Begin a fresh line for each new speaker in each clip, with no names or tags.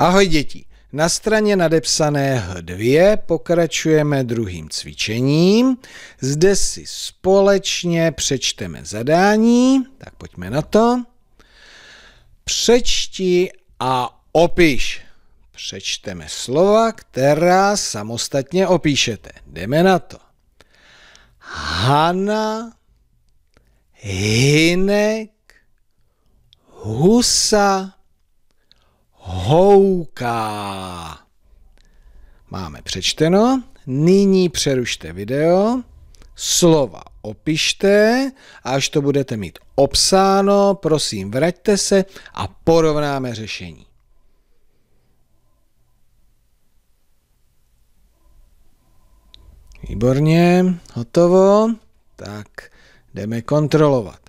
Ahoj děti! Na straně nadepsané H2 pokračujeme druhým cvičením. Zde si společně přečteme zadání. Tak pojďme na to. Přečti a opiš. Přečteme slova, která samostatně opíšete. Jdeme na to. Hana, Hinek, Husa, houká. Máme přečteno. Nyní přerušte video, slova opište a až to budete mít obsáno, prosím vraťte se a porovnáme řešení. Výborně, hotovo. Tak jdeme kontrolovat.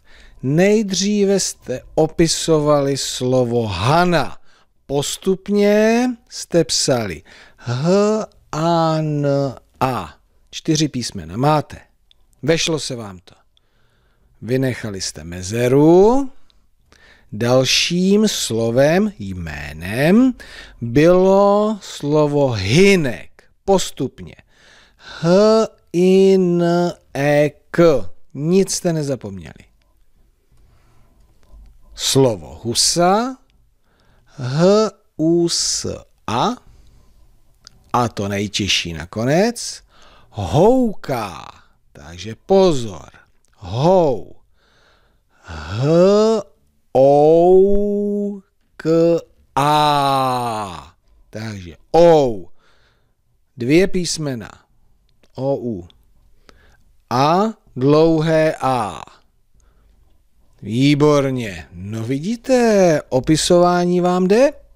Nejdříve jste opisovali slovo Hana postupně jste psali H, A, N, A. Čtyři písmena máte. Vešlo se vám to. Vynechali jste mezeru. Dalším slovem, jménem, bylo slovo hinek. Postupně. H, I, N, E, K. Nic jste nezapomněli. Slovo husa H, U, S, A. A to nejtěžší nakonec. Houká. Takže pozor. Hou. H, O, K, A. Takže O. Dvě písmena. O, U. A, dlouhé A. Výborně. No vidíte, opisování vám jde?